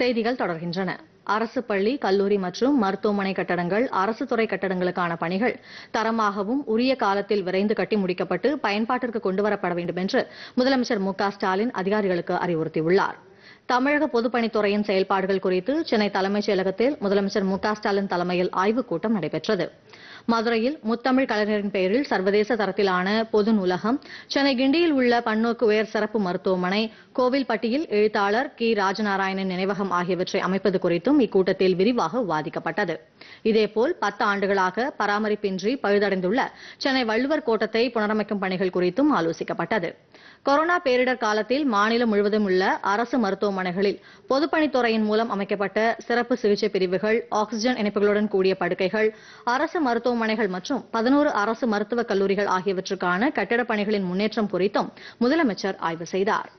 செய்திகள் தொடர்கின்றன அரசு பள்ளி கல்லூரி மற்றும் மருத்துவமனை கட்டடங்கள் அரசு துறை கட்டடங்களுக்கான பணிகள் தரமாகவும் உரிய காலத்தில் விரைந்து கட்டி முடிக்கப்பட்டு பயன்பாட்டிற்கு கொண்டுவரப்பட வேண்டும் என்று முதலமைச்சர் மு ஸ்டாலின் அதிகாரிகளுக்கு அறிவுறுத்தியுள்ளார் தமிழக பொதுப்பணித்துறையின் செயல்பாடுகள் குறித்து சென்னை தலைமைச் செயலகத்தில் முதலமைச்சர் மு ஸ்டாலின் தலைமையில் ஆய்வுக் கூட்டம் நடைபெற்றது மதுரையில் முத்தமிழ் கலைஞரின் பெயரில் சர்வதேச தரத்திலான பொது நூலகம் சென்னை கிண்டியில் உள்ள பன்னோக்கு உயர் சிறப்பு மருத்துவமனை கோவில்பட்டியில் எழுத்தாளர் கி ராஜநாராயணன் நினைவகம் ஆகியவற்றை அமைப்பது குறித்தும் இக்கூட்டத்தில் விரிவாக விவாதிக்கப்பட்டது இதேபோல் பத்து ஆண்டுகளாக பராமரிப்பின்றி பழுதடைந்துள்ள சென்னை வள்ளுவர் கோட்டத்தை புனரமைக்கும் பணிகள் குறித்தும் ஆலோசிக்கப்பட்டது கொரோனா பேரிடர் காலத்தில் மாநிலம் முழுவதும் உள்ள அரசு மருத்துவமனைகளில் பொதுப்பணித்துறையின் மூலம் அமைக்கப்பட்ட சிறப்பு சிகிச்சை பிரிவுகள் ஆக்ஸிஜன் இணைப்புகளுடன் கூடிய படுக்கைகள் அரசு மருத்துவ மருத்துவமனைகள் மற்றும் பதினோரு அரசு மருத்துவக் கல்லூரிகள் ஆகியவற்றுக்கான கட்டிடப் பணிகளின் முன்னேற்றம் குறித்தும் முதலமைச்சர் ஆய்வு செய்தார்